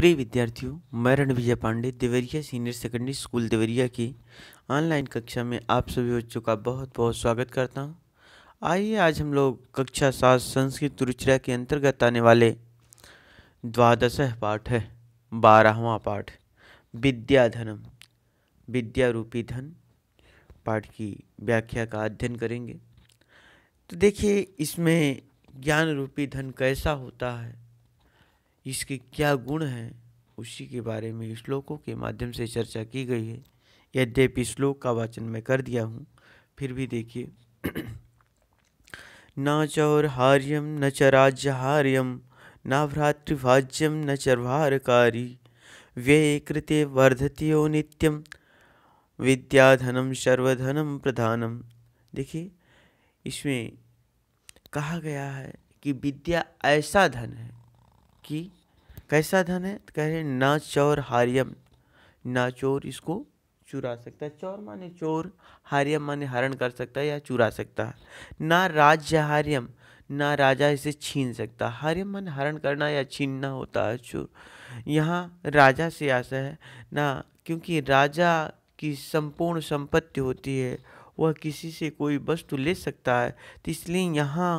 प्रिय विद्यार्थियों मैं Ranvijay Pandey Deoria senior secondary school Deoria की ऑनलाइन कक्षा में आप सभी बच्चों का बहुत बहुत स्वागत करता हूं। आइए आज हम लोग कक्षा सात संस्कृत रुचिरा के अंतर्गत आने वाले द्वादश पाठ है बारहवा पाठ विद्याधनम विद्या रूपी धन पाठ की व्याख्या का अध्ययन करेंगे तो देखिए इसमें ज्ञान रूपी धन कैसा होता है इसके क्या गुण हैं उसी के बारे में श्लोकों के माध्यम से चर्चा की गई है यद्यपि श्लोक का वाचन मैं कर दिया हूँ फिर भी देखिए न चौर हार्यम न च राज्य हार्यम न भ्रातृभाज्यम न चर्वारकारी व्यय कृते वर्धतियो नित्यम विद्याधनम सर्वधनम प्रधानम देखिए इसमें कहा गया है कि विद्या ऐसा धन है कि कैसा धन है तो कह रहे ना चौर हारियम ना चोर इसको चुरा सकता है चोर माने चोर हारियम माने हरण कर सकता है या चुरा सकता है ना राज्य हारियम ना राजा इसे छीन सकता हारियम माने हरण करना या छीनना होता है चोर यहाँ राजा से आशा है ना क्योंकि राजा की संपूर्ण संपत्ति होती है वह किसी से कोई वस्तु ले सकता है तो इसलिए यहाँ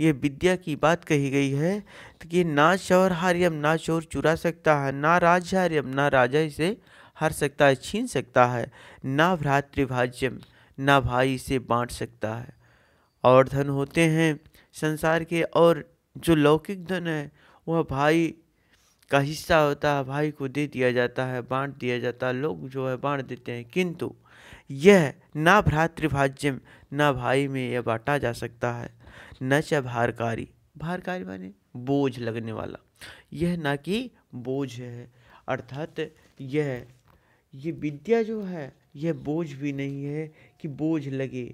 यह विद्या की बात कही गई है कि ना शौर हार्यम ना चोर चुरा सकता है ना राज्य हार्यम ना राजा इसे हार सकता है छीन सकता है ना भ्रातृभाज्यम ना भाई इसे बांट सकता है और धन होते हैं संसार के और जो लौकिक धन है वह भाई का हिस्सा होता है भाई को दे दिया जाता है बांट दिया जाता है लोग जो है बांट देते हैं किंतु यह ना भ्रातृभाज्यम ना भाई में यह बांटा जा सकता है न च भारकारी भारकारी माने बोझ लगने वाला यह ना कि बोझ है अर्थात यह ये विद्या जो है यह बोझ भी नहीं है कि बोझ लगे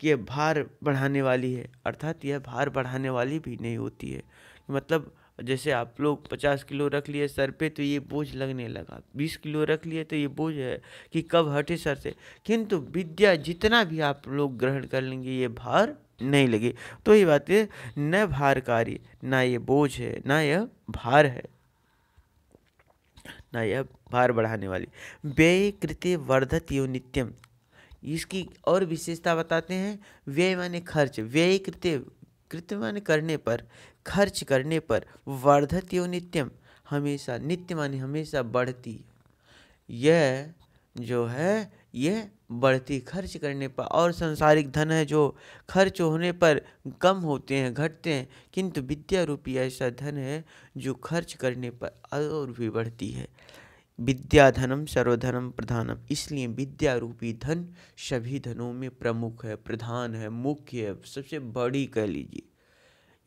कि यह भार बढ़ाने वाली है अर्थात यह भार बढ़ाने वाली भी नहीं होती है मतलब जैसे आप लोग पचास किलो रख लिए सर पे तो ये बोझ लगने लगा बीस किलो रख लिए तो ये बोझ है कि कब हटे सर से किंतु विद्या जितना भी आप लोग ग्रहण कर लेंगे ये भार नहीं लगे तो ये बात है न भारकारी ना ये बोझ है ना यह भार है ना यह भार बढ़ाने वाली व्यय कृत्य वर्धत यो नित्यम इसकी और विशेषता बताते हैं व्यय माने खर्च व्यय कृत्य कृत्य माने करने पर खर्च करने पर वर्धती और नित्यम हमेशा नित्य माने हमेशा बढ़ती यह जो है यह बढ़ती खर्च करने पर और संसारिक धन है जो खर्च होने पर कम होते हैं घटते हैं किंतु विद्या रूपी ऐसा धन है जो खर्च करने पर और भी बढ़ती है विद्याधनम सर्वधनम प्रधानम इसलिए विद्या रूपी धन सभी धनों में प्रमुख है प्रधान है मुख्य है सबसे बड़ी कह लीजिए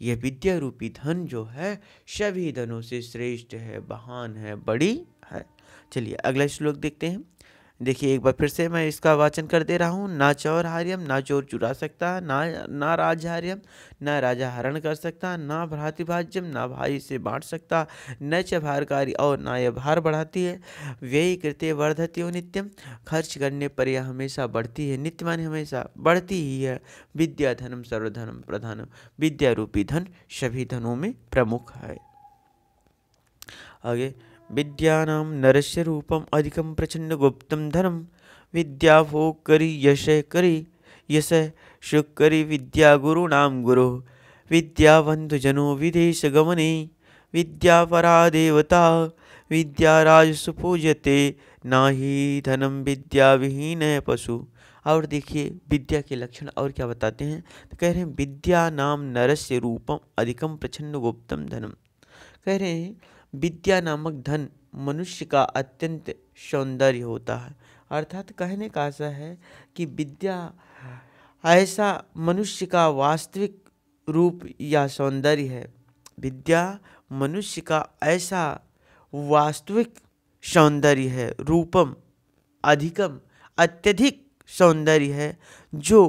ये विद्या रूपी धन जो है सभी धनों से श्रेष्ठ है बहान है बड़ी है चलिए अगला श्लोक देखते हैं देखिए एक बार फिर से मैं इसका वाचन कर दे रहा हूँ ना चौर हार्यम ना चोर चुरा सकता ना ना राज हार्यम ना राजा हरण कर सकता ना भ्रातिभाज्यम ना भाई से बांट सकता न च भारकारी और ना यह भार बढ़ाती है व्यय कृत्य वर्धती हो नित्यम खर्च करने पर यह हमेशा बढ़ती है नित्य मान हमेशा बढ़ती ही है विद्या धनम सर्वधनम प्रधानम विद्या रूपी धन सभी धनों में प्रमुख है आगे विद्यानां नरस्य रूपम् अधिकं प्रचण्डगुप्तं धनं विद्याभोगकरि करी यश शुकरि विद्यागुरूणां विदेश गमने विद्या विद्यापरा देवता विद्याराजसुपूजते ना ही धनम विद्याविहीन है पशु और देखिए विद्या के लक्षण और क्या बताते हैं तो कह रहे हैं विद्या नाम नरस्य रूपम अधिकम प्रचंड गुप्तम धनम कह रहे हैं विद्या नामक धन मनुष्य का अत्यंत सौंदर्य होता है अर्थात कहने का ऐसा है कि विद्या ऐसा मनुष्य का वास्तविक रूप या सौंदर्य है विद्या मनुष्य का ऐसा वास्तविक सौंदर्य है रूपम अधिकम अत्यधिक सौंदर्य है जो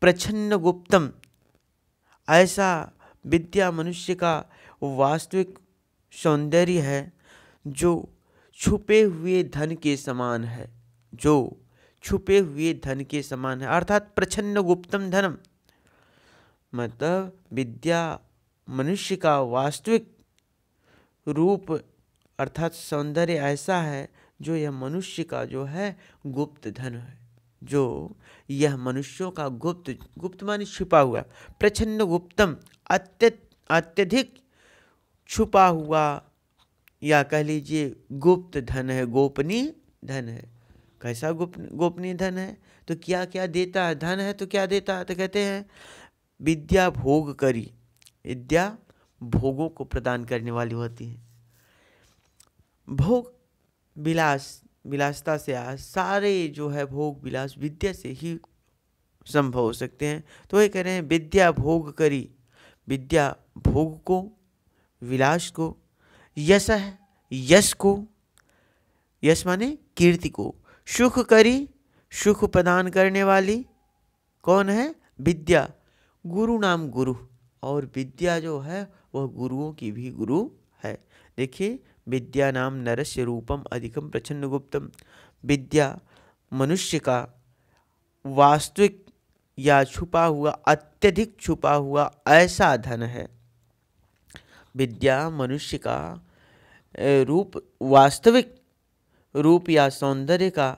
प्रचन्न गुप्तम ऐसा विद्या मनुष्य का वास्तविक सौंदर्य है जो छुपे हुए धन के समान है जो छुपे हुए धन के समान है अर्थात प्रछन्न गुप्तम धनम मतलब विद्या मनुष्य का वास्तविक रूप अर्थात सौंदर्य ऐसा है जो यह मनुष्य का जो है गुप्त धन है जो यह मनुष्यों का गुप्त गुप्त मानी छिपा हुआ प्रचन्न गुप्तम अत्य अत्यधिक छुपा हुआ या कह लीजिए गुप्त धन है गोपनीय धन है कैसा गोप गोपनीय धन है तो क्या क्या देता है धन है तो क्या देता है तो कहते हैं विद्या भोग करी विद्या भोगों को प्रदान करने वाली होती है भोग विलास विलासता से आज सारे जो है भोग विलास विद्या से ही संभव हो सकते हैं तो ये कह रहे हैं विद्या भोग करी विद्या भोग को विलास को यश यश को यश माने कीर्ति को सुख करी सुख प्रदान करने वाली कौन है विद्या गुरु नाम गुरु और विद्या जो है वह गुरुओं की भी गुरु है देखिए विद्या नाम नरस्य रूपम अधिकम प्रचन्न गुप्तम विद्या मनुष्य का वास्तविक या छुपा हुआ अत्यधिक छुपा हुआ ऐसा धन है विद्या मनुष्य का रूप वास्तविक रूप या सौंदर्य का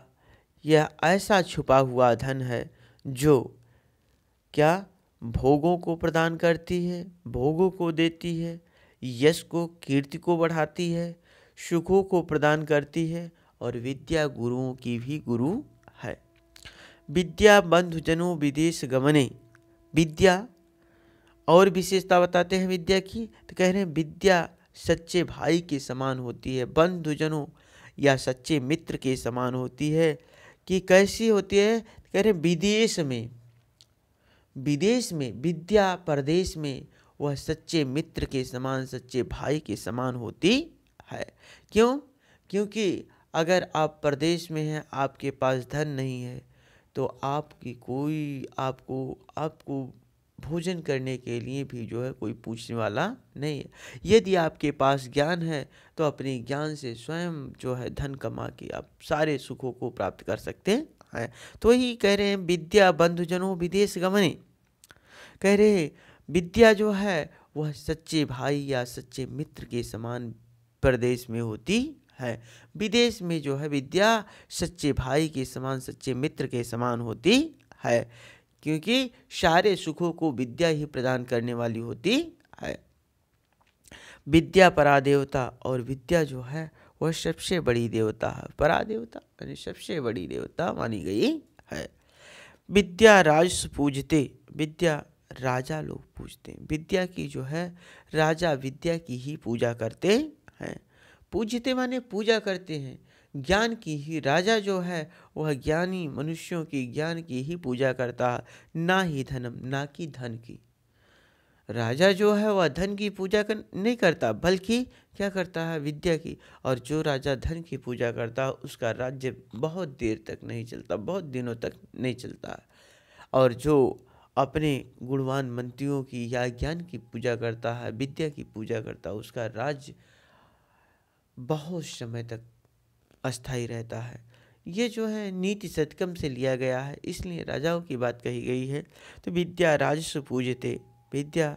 यह ऐसा छुपा हुआ धन है जो क्या भोगों को प्रदान करती है भोगों को देती है यश को कीर्ति को बढ़ाती है सुखों को प्रदान करती है और विद्या गुरुओं की भी गुरु है विद्या बंधुजनों विदेश गमने विद्या और विशेषता बताते हैं विद्या की तो कह रहे हैं विद्या सच्चे भाई के समान होती है बंधुजनों या सच्चे मित्र के समान होती है कि कैसी होती है तो कह रहे हैं विदेश में विदेश में विद्या परदेश में वह सच्चे मित्र के समान सच्चे भाई के समान होती है क्यों क्योंकि अगर आप प्रदेश में हैं आपके पास धन नहीं है तो आपकी कोई आपको आपको भोजन करने के लिए भी जो है कोई पूछने वाला नहीं है यदि आपके पास ज्ञान है तो अपने ज्ञान से स्वयं जो है धन कमा के आप सारे सुखों को प्राप्त कर सकते हैं तो ही कह रहे हैं विद्या बंधुजनों विदेश गमने कह रहे विद्या जो है वह सच्चे भाई या सच्चे मित्र के समान प्रदेश में होती है विदेश में जो है विद्या सच्चे भाई के समान सच्चे मित्र के समान होती है क्योंकि सारे सुखों को विद्या ही प्रदान करने वाली होती है विद्या परादेवता और विद्या जो है वह सबसे बड़ी देवता है परादेवता यानी सबसे बड़ी देवता मानी गई है विद्या राज पूजते विद्या राजा लोग पूजते हैं विद्या की जो है राजा विद्या की ही पूजा करते हैं पूजते माने पूजा करते हैं ज्ञान की ही राजा जो है वह ज्ञानी मनुष्यों की ज्ञान की ही पूजा करता है ना ही धनम ना कि धन की राजा जो है वह धन की पूजा कर, नहीं करता बल्कि क्या करता है विद्या की और जो राजा धन की पूजा करता है उसका राज्य बहुत देर तक नहीं चलता बहुत दिनों तक नहीं चलता और जो अपने गुणवान मंत्रियों की या ज्ञान की पूजा करता है विद्या की पूजा करता है उसका राज्य बहुत समय तक अस्थाई रहता है ये जो है नीति सदकम से लिया गया है इसलिए राजाओं की बात कही गई है तो विद्या राजस्व पूजते विद्या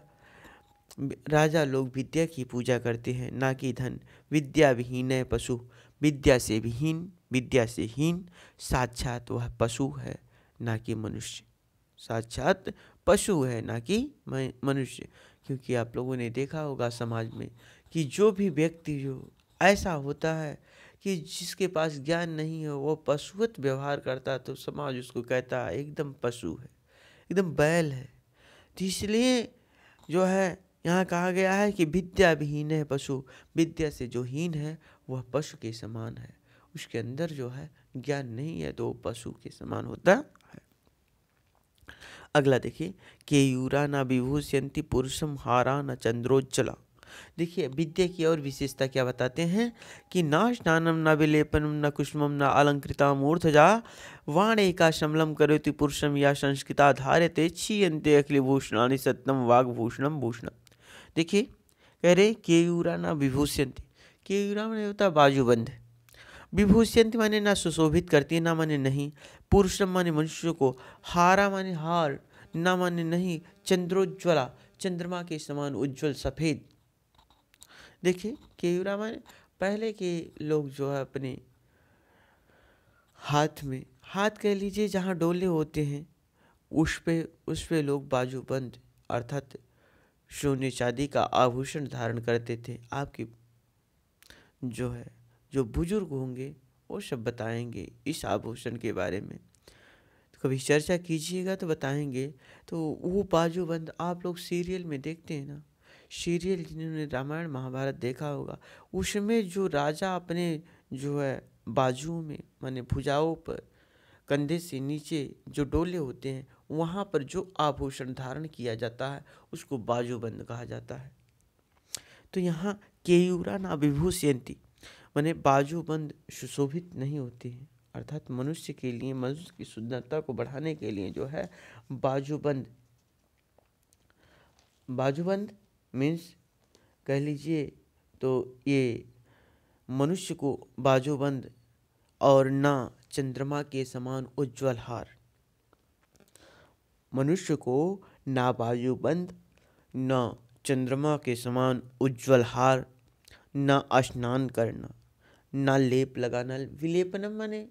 राजा लोग विद्या की पूजा करते हैं ना कि धन विद्या विहीन है पशु विद्या से विहीन विद्या से हीन साक्षात वह पशु है ना कि मनुष्य साक्षात पशु है ना कि मनुष्य क्योंकि आप लोगों ने देखा होगा समाज में कि जो भी व्यक्ति जो ऐसा होता है कि जिसके पास ज्ञान नहीं है वो पशुवत व्यवहार करता है तो समाज उसको कहता है एकदम पशु है एकदम बैल है तो इसलिए जो है यहाँ कहा गया है कि विद्या विहीन है पशु विद्या से जो हीन है वह पशु के समान है उसके अंदर जो है ज्ञान नहीं है तो पशु के समान होता है अगला देखिए के यूरा न विभूष्यंति पुरुषम हारा न चंद्रोज्जला देखिए विद्या की और विशेषता क्या बताते हैं कि ना स्नानम न विलेपनम न कुष्मम न अलंकृता मूर्धजा वाण एका शमलम करोति पुरुषम या संस्कृता धारे धारते अखिल भूषणानि सत्यम वाग्भूषणम भूषणम देखिए कह रहे केयूरा न विभूषंती केयूरा मैंने होता बाजूबंद विभूषंत माने ना सुशोभित करती ना माने नहीं पुरुषम माने मनुष्य को हारा माने हार ना माने नहीं चंद्रोज्ज्वला चंद्रमा के समान उज्ज्वल सफ़ेद देखिए केयू रामायण पहले के लोग जो है अपने हाथ में हाथ कह लीजिए जहाँ डोले होते हैं उस पे उस पे लोग बाजूबंद अर्थात शून्य चांदी का आभूषण धारण करते थे आपकी जो है जो बुजुर्ग होंगे वो सब बताएंगे इस आभूषण के बारे में तो कभी चर्चा कीजिएगा तो बताएंगे तो वो बाजूबंद आप लोग सीरियल में देखते हैं ना सीरियल जिन्होंने रामायण महाभारत देखा होगा उसमें जो राजा अपने जो है बाजुओं में माने भुजाओं पर कंधे से नीचे जो डोले होते हैं वहाँ पर जो आभूषण धारण किया जाता है उसको बाजूबंद कहा जाता है तो यहाँ केयूरा ना विभूषयंती मैंने बाजूबंद सुशोभित नहीं होती है अर्थात मनुष्य के लिए मनुष्य की सुंदरता को बढ़ाने के लिए जो है बाजूबंद बाजूबंद मीन्स कह लीजिए तो ये मनुष्य को बाजोबंद और ना चंद्रमा के समान उज्ज्वल हार मनुष्य को ना बाजूबंद न चंद्रमा के समान उज्ज्वल हार ना स्नान करना ना लेप लगाना विलेपन माने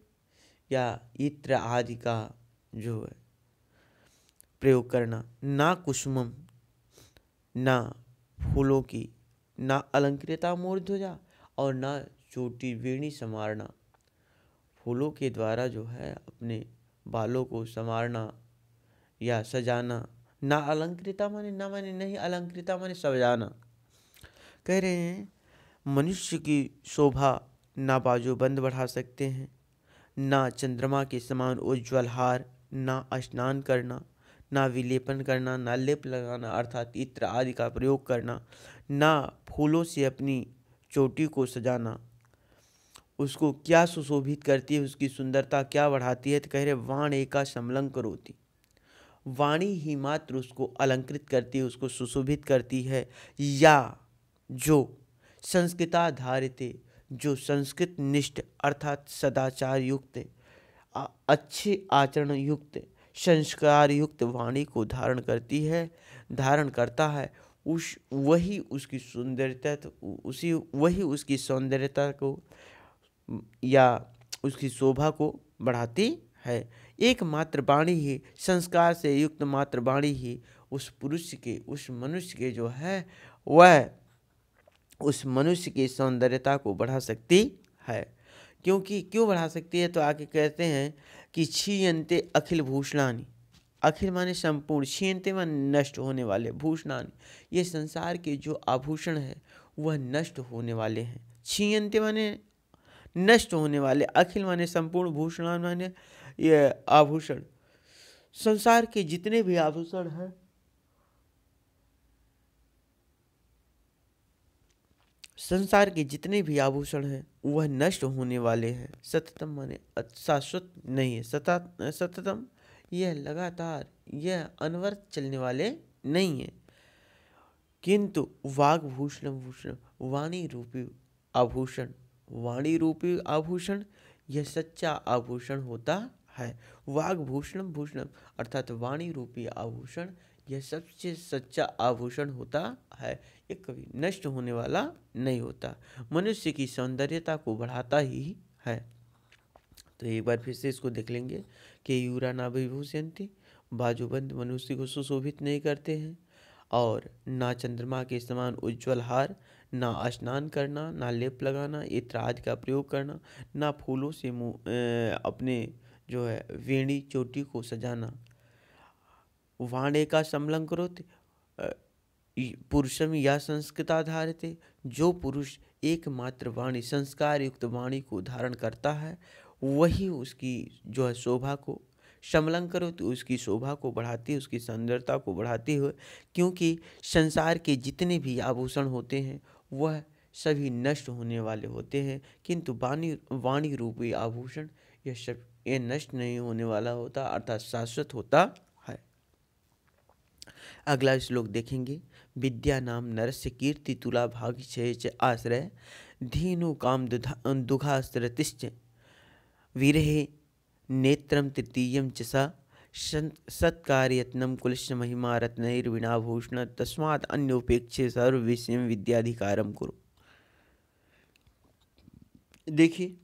या इत्र आदि का जो है प्रयोग करना ना कुसुमम ना फूलों की ना अलंकृता मोर ध्वजा और ना चोटी वेणी संवारना फूलों के द्वारा जो है अपने बालों को संवारना या सजाना ना अलंकृता माने ना माने नहीं अलंकृता माने सजाना कह रहे हैं मनुष्य की शोभा ना बाजू बंद बढ़ा सकते हैं ना चंद्रमा के समान उज्ज्वल हार ना स्नान करना ना विलेपन करना ना लेप लगाना अर्थात इत्र आदि का प्रयोग करना ना फूलों से अपनी चोटी को सजाना उसको क्या सुशोभित करती है उसकी सुंदरता क्या बढ़ाती है तो कह रहे वाण एका समलंग करोती वाणी ही मात्र उसको अलंकृत करती है उसको सुशोभित करती है या जो संस्कृताधारित जो संस्कृत निष्ठ अर्थात सदाचार युक्त अच्छे आचरण युक्त संस्कार युक्त वाणी को धारण करती है धारण करता है उस वही उसकी सुंदरता तो, उसी वही उसकी सौंदर्यता को या उसकी शोभा को बढ़ाती है एक मात्र वाणी ही संस्कार से युक्त मात्र वाणी ही उस पुरुष के उस मनुष्य के जो है वह उस मनुष्य की सौंदर्यता को बढ़ा सकती है क्योंकि क्यों बढ़ा सकती है तो आगे कहते हैं कि छीयंते अखिल भूषणानी अखिल माने संपूर्ण छीनते मान नष्ट होने वाले भूषणानी ये संसार के जो आभूषण है वह नष्ट होने वाले हैं छीनते माने नष्ट होने वाले अखिल माने संपूर्ण भूषणान माने ये आभूषण संसार के जितने भी आभूषण हैं संसार के जितने भी आभूषण हैं वह नष्ट होने वाले हैं सततम माने शाश्वत नहीं है सता सततम यह लगातार यह अनवर चलने वाले नहीं है किंतु वाग भूषण भूषण वाणी रूपी आभूषण वाणी रूपी आभूषण यह सच्चा आभूषण होता है भूषण भूषण अर्थात वाणी रूपी आभूषण यह सबसे सच्चा आभूषण होता है यह कभी नष्ट होने वाला नहीं होता मनुष्य की सौंदर्यता को बढ़ाता ही है तो एक बार फिर से इसको देख लेंगे कि यूरा नाभिभूषयंती बाजूबंद मनुष्य को सुशोभित नहीं करते हैं और ना चंद्रमा के समान उज्जवल हार ना स्नान करना ना लेप लगाना आदि का प्रयोग करना ना फूलों से मुँह अपने जो है वेणी चोटी को सजाना का समलंग करोति पुरुषम या संस्कृताधारित जो पुरुष एकमात्र वाणी संस्कार युक्त वाणी को धारण करता है वही उसकी जो है शोभा को समलंग करो तो उसकी शोभा को बढ़ाती उसकी सुंदरता को बढ़ाती हो क्योंकि संसार के जितने भी आभूषण होते हैं वह सभी नष्ट होने वाले होते हैं किंतु वाणी वाणी रूपी आभूषण यह सब ये नष्ट नहीं होने वाला होता अर्थात शाश्वत होता अगला श्लोक देखेंगे विद्या नाम नरस्य कीर्ति तुला भाग्य च आश्रय धीनु काम दुधा दुघास्त्रतिश्च नेत्र नेत्रम तृतीय च सा सत्कार्यत्नम कुलश महिमा रत्नैर्वीणाभूषण तस्मात् अन्योपेक्षे विषय विद्याधिकारम करो देखिए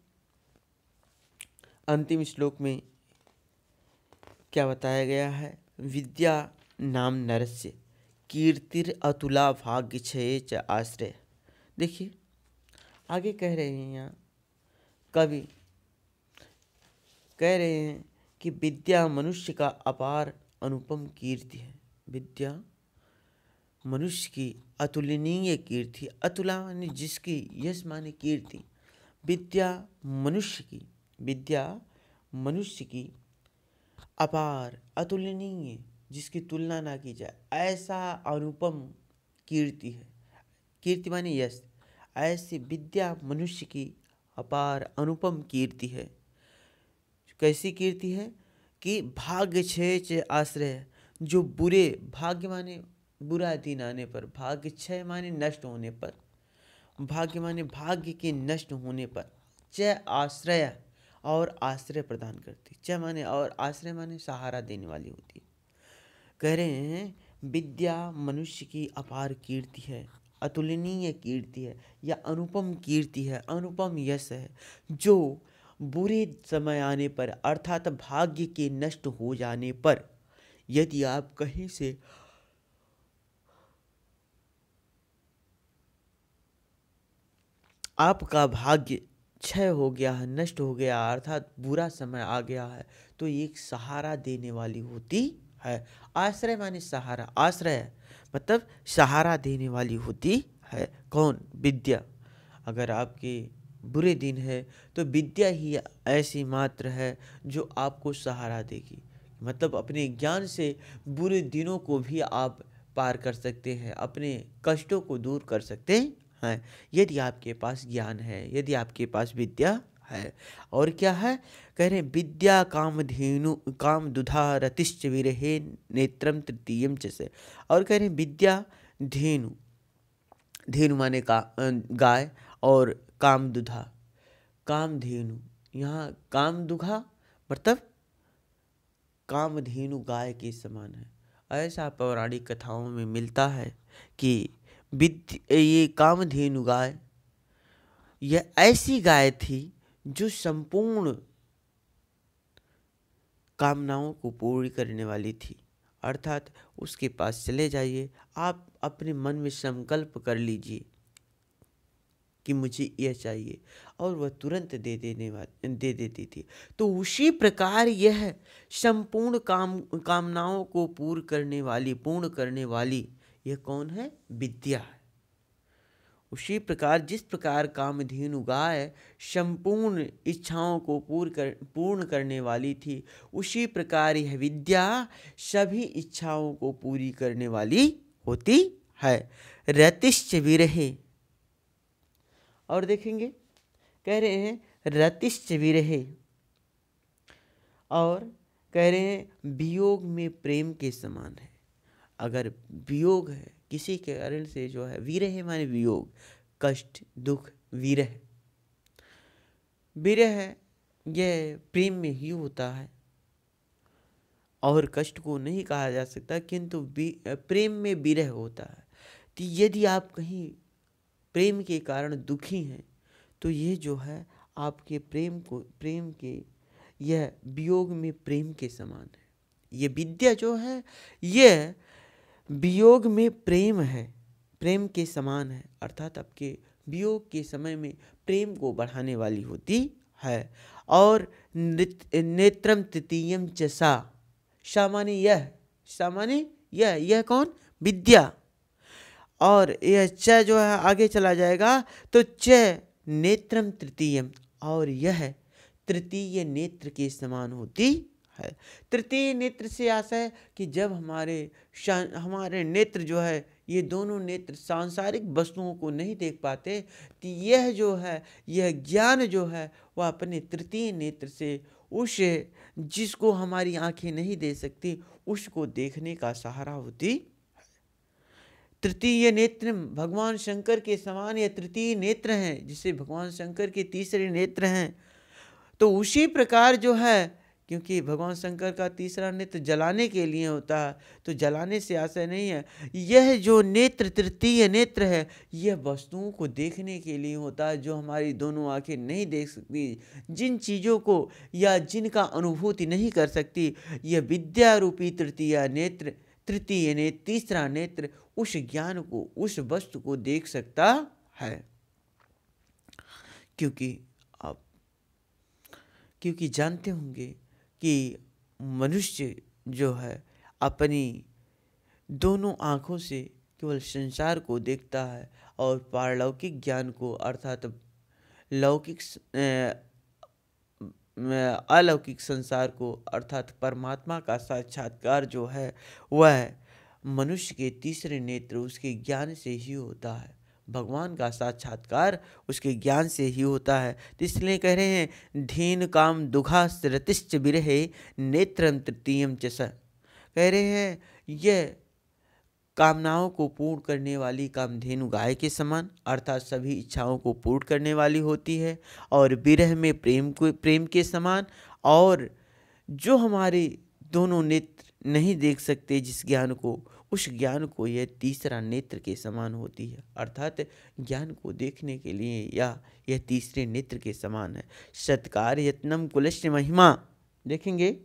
अंतिम श्लोक में क्या बताया गया है विद्या नाम नरस्य कीर्तिर अतुला भाग्य छे च आश्रय देखिए आगे कह रहे हैं यहाँ कवि कह रहे हैं कि विद्या मनुष्य का अपार अनुपम कीर्ति है विद्या मनुष्य की अतुलनीय कीर्ति अतुला माने जिसकी यश माने कीर्ति विद्या मनुष्य की विद्या मनुष्य की अपार अतुलनीय जिसकी तुलना ना की जाए ऐसा अनुपम कीर्ति है कीर्ति माने यश ऐसी विद्या मनुष्य की अपार अनुपम कीर्ति है कैसी कीर्ति है कि भाग्य छय च आश्रय जो बुरे भाग्य माने बुरा दिन आने पर भाग्य क्षय माने नष्ट होने पर भाग्य माने भाग्य के नष्ट होने पर च आश्रय और आश्रय प्रदान करती च माने और आश्रय माने सहारा देने वाली होती है कह रहे हैं विद्या मनुष्य की अपार कीर्ति है अतुलनीय कीर्ति है या अनुपम कीर्ति है अनुपम यश है जो बुरे समय आने पर अर्थात भाग्य के नष्ट हो जाने पर यदि आप कहीं से आपका भाग्य क्षय हो गया है नष्ट हो गया अर्थात बुरा समय आ गया है तो एक सहारा देने वाली होती है आश्रय मानी सहारा आश्रय मतलब सहारा देने वाली होती है कौन विद्या अगर आपके बुरे दिन है तो विद्या ही ऐसी मात्र है जो आपको सहारा देगी मतलब अपने ज्ञान से बुरे दिनों को भी आप पार कर सकते हैं अपने कष्टों को दूर कर सकते हैं यदि आपके पास ज्ञान है यदि आपके पास विद्या है और क्या है कह रहे हैं विद्या कामधेनु काम दुधा रतिश्च विरहे नेत्रम तृतीयम चे और कह रहे हैं विद्या धेनु धेनु माने का गाय और काम दुधा काम धेनु यहाँ काम दुघा मतलब कामधेनु गाय के समान है ऐसा पौराणिक कथाओं में मिलता है कि विद्य ये कामधेनु गाय यह ऐसी गाय थी जो संपूर्ण कामनाओं को पूरी करने वाली थी अर्थात उसके पास चले जाइए आप अपने मन में संकल्प कर लीजिए कि मुझे यह चाहिए और वह तुरंत दे देने दे देती थी तो उसी प्रकार यह संपूर्ण काम कामनाओं को पूर्ण करने वाली पूर्ण करने वाली यह कौन है विद्या है उसी प्रकार जिस प्रकार कामधेनु गाय संपूर्ण इच्छाओं को पूर्ण कर पूर्ण करने वाली थी उसी प्रकार यह विद्या सभी इच्छाओं को पूरी करने वाली होती है रतिश्च विरहे और देखेंगे कह रहे हैं रतिश्च विरहे और कह रहे हैं वियोग में प्रेम के समान है अगर वियोग है किसी के कारण से जो है वीरह है माने वियोग कष्ट दुख वीरह विरह यह प्रेम में ही होता है और कष्ट को नहीं कहा जा सकता किंतु प्रेम में विरह होता है तो यदि आप कहीं प्रेम के कारण दुखी हैं तो ये जो है आपके प्रेम को प्रेम के यह वियोग में प्रेम के समान है यह विद्या जो है यह वियोग में प्रेम है प्रेम के समान है अर्थात आपके वियोग के समय में प्रेम को बढ़ाने वाली होती है और नेत्रम तृतीयम चसा सामान्य यह सामान्य यह यह कौन विद्या और यह च जो है आगे चला जाएगा तो च नेत्रम तृतीयम और यह तृतीय नेत्र के समान होती है तृतीय नेत्र से आशा है कि जब हमारे हमारे नेत्र जो है ये दोनों नेत्र सांसारिक वस्तुओं को नहीं देख पाते तो यह जो है यह ज्ञान जो है वह अपने तृतीय नेत्र से उस जिसको हमारी आंखें नहीं दे सकती उसको देखने का सहारा होती है तृतीय नेत्र भगवान शंकर के समान या तृतीय नेत्र हैं जिसे भगवान शंकर के तीसरे नेत्र हैं तो उसी प्रकार जो है क्योंकि भगवान शंकर का तीसरा नेत्र जलाने के लिए होता है तो जलाने से आशय नहीं है यह जो नेत्र तृतीय नेत्र है यह वस्तुओं को देखने के लिए होता है जो हमारी दोनों आंखें नहीं देख सकती जिन चीज़ों को या जिनका अनुभूति नहीं कर सकती यह विद्या रूपी तृतीय नेत्र तृतीय ने तीसरा नेत्र उस ज्ञान को उस वस्तु को देख सकता है क्योंकि आप क्योंकि जानते होंगे कि मनुष्य जो है अपनी दोनों आँखों से केवल संसार को देखता है और पारलौकिक ज्ञान को अर्थात लौकिक अलौकिक संसार को अर्थात परमात्मा का साक्षात्कार जो है वह मनुष्य के तीसरे नेत्र उसके ज्ञान से ही होता है भगवान का साक्षात्कार उसके ज्ञान से ही होता है तो इसलिए कह रहे हैं धीन काम दुघा रतिश्च विरहे नेत्रम तृतीयम चस कह रहे हैं यह कामनाओं को पूर्ण करने वाली कामधेनु गाय के समान अर्थात सभी इच्छाओं को पूर्ण करने वाली होती है और विरह में प्रेम को प्रेम के समान और जो हमारे दोनों नेत्र नहीं देख सकते जिस ज्ञान को उस ज्ञान को यह तीसरा नेत्र के समान होती है अर्थात ज्ञान को देखने के लिए या यह तीसरे नेत्र के समान है सत्कार यत्नम कुलश्य महिमा देखेंगे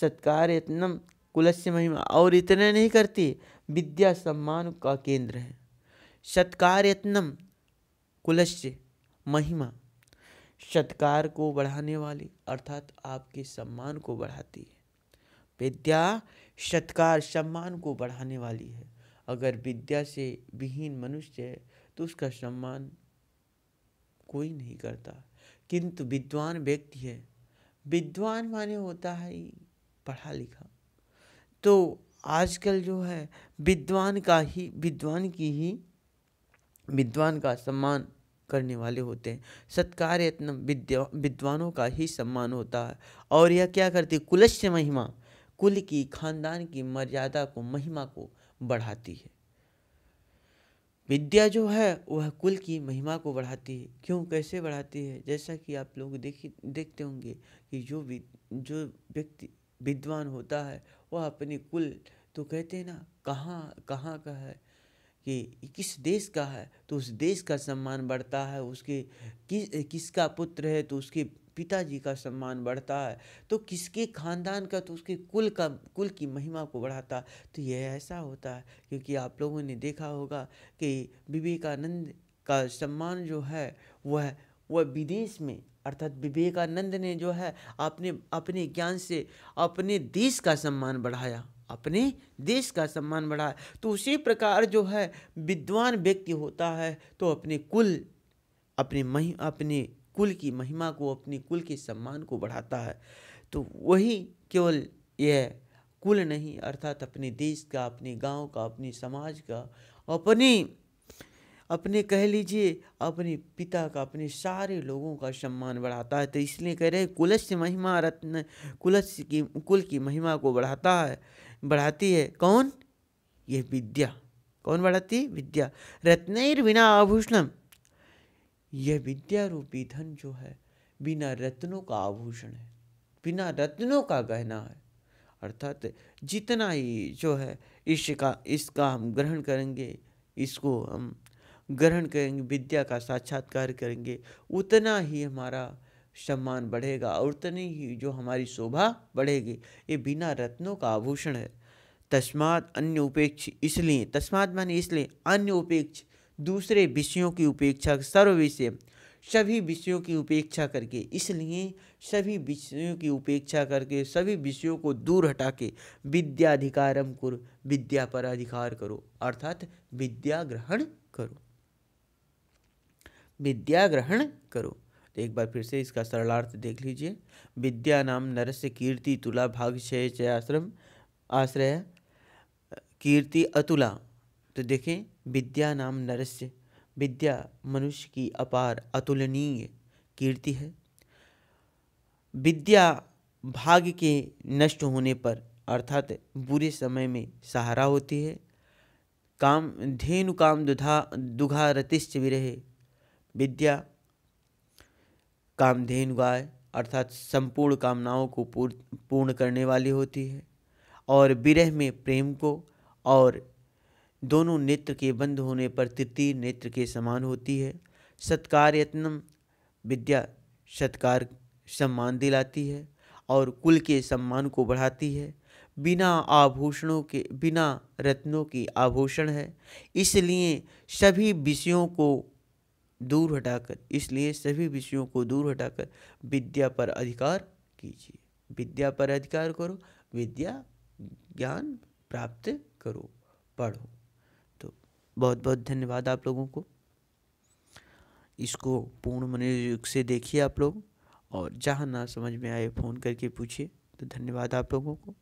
सत्कार यत्नम कुलश्य महिमा और इतने नहीं करती विद्या सम्मान का केंद्र है सत्कार यत्नम कुलश्य महिमा सत्कार को बढ़ाने वाली अर्थात आपके सम्मान को बढ़ाती है विद्या सत्कार सम्मान को बढ़ाने वाली है अगर विद्या से विहीन मनुष्य है तो उसका सम्मान कोई नहीं करता किंतु विद्वान व्यक्ति है विद्वान माने होता है पढ़ा लिखा तो आजकल जो है विद्वान का ही विद्वान की ही विद्वान का सम्मान करने वाले होते हैं सत्कार यत्न विद्या विद्वानों का ही सम्मान होता है और यह क्या करती है कुलश्य महिमा कुल की खानदान की मर्यादा को महिमा को बढ़ाती है विद्या जो है वह कुल की महिमा को बढ़ाती है क्यों कैसे बढ़ाती है जैसा कि आप लोग देखी देखते होंगे कि जो भी जो व्यक्ति विद्वान होता है वह अपने कुल तो कहते हैं ना कहाँ कहाँ का है कि किस देश का है तो उस देश का सम्मान बढ़ता है उसके किस किसका पुत्र है तो उसके पिताजी का सम्मान बढ़ता है तो किसके खानदान का तो उसके कुल का कुल की महिमा को बढ़ाता तो यह ऐसा होता है क्योंकि आप लोगों ने देखा होगा कि विवेकानंद का सम्मान जो है वह वह विदेश में अर्थात विवेकानंद ने जो है अपने अपने ज्ञान से अपने देश का सम्मान बढ़ाया अपने देश का सम्मान बढ़ाया तो उसी प्रकार जो है विद्वान व्यक्ति होता है तो अपने कुल अपने मही अपने कुल की महिमा को अपनी कुल के सम्मान को बढ़ाता है तो वही केवल यह कुल नहीं अर्थात अपने देश का अपने गांव का अपने समाज का अपने अपने कह लीजिए अपने पिता का अपने सारे लोगों का सम्मान बढ़ाता है तो इसलिए कह रहे कुलस्य महिमा रत्न कुलश की कुल की महिमा को बढ़ाता है बढ़ाती है कौन यह विद्या कौन बढ़ाती विद्या रत्नैर बिना आभूषणम यह विद्या रूपी धन जो है बिना रत्नों का आभूषण है बिना रत्नों का गहना है अर्थात जितना ही जो है इसका इसका हम ग्रहण करेंगे इसको हम ग्रहण करेंगे विद्या का साक्षात्कार करेंगे उतना ही हमारा सम्मान बढ़ेगा और उतनी ही जो हमारी शोभा बढ़ेगी ये बिना रत्नों का आभूषण है तस्मात अन्य उपेक्ष इसलिए तस्मात माने इसलिए अन्य उपेक्ष दूसरे विषयों की उपेक्षा सर्व विषय सभी विषयों की उपेक्षा करके इसलिए सभी विषयों की उपेक्षा करके सभी विषयों को दूर हटा के विद्याधिकारम कुर विद्या पर अधिकार करो अर्थात विद्या ग्रहण करो विद्या ग्रहण करो तो एक बार फिर से इसका सरलार्थ देख लीजिए विद्या नाम नरस्य कीर्ति तुला भाग्य आश्रम आश्रय कीर्ति अतुला तो देखें विद्या नाम नरस्य विद्या मनुष्य की अपार अतुलनीय कीर्ति है विद्या भाग्य के नष्ट होने पर अर्थात बुरे समय में सहारा होती है काम धेनु काम दुधा दुघा रतिश्च विरहे विद्या काम धेनु गाय अर्थात संपूर्ण कामनाओं को पूर्ण करने वाली होती है और विरह में प्रेम को और दोनों नेत्र के बंद होने पर तृतीय नेत्र के समान होती है सत्कार यत्नम विद्या सत्कार सम्मान दिलाती है और कुल के सम्मान को बढ़ाती है बिना आभूषणों के बिना रत्नों की आभूषण है इसलिए सभी विषयों को दूर हटाकर इसलिए सभी विषयों को दूर हटाकर विद्या पर अधिकार कीजिए विद्या पर अधिकार करो विद्या ज्ञान प्राप्त करो पढ़ो बहुत बहुत धन्यवाद आप लोगों को इसको पूर्ण मनोयोग से देखिए आप लोग और जहाँ ना समझ में आए फ़ोन करके पूछिए तो धन्यवाद आप लोगों को